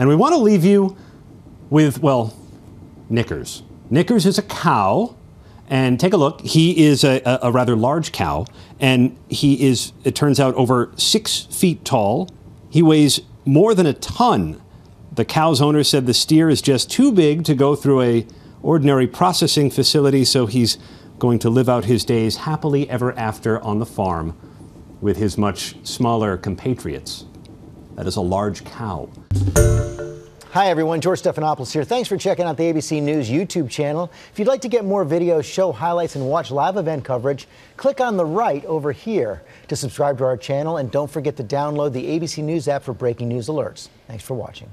And we want to leave you with, well, Knickers. Knickers is a cow. And take a look. He is a, a rather large cow. And he is, it turns out, over six feet tall. He weighs more than a ton. The cow's owner said the steer is just too big to go through a ordinary processing facility, so he's going to live out his days happily ever after on the farm with his much smaller compatriots. That is a large cow. Hi, everyone. George Stephanopoulos here. Thanks for checking out the ABC News YouTube channel. If you'd like to get more videos, show highlights, and watch live event coverage, click on the right over here to subscribe to our channel. And don't forget to download the ABC News app for breaking news alerts. Thanks for watching.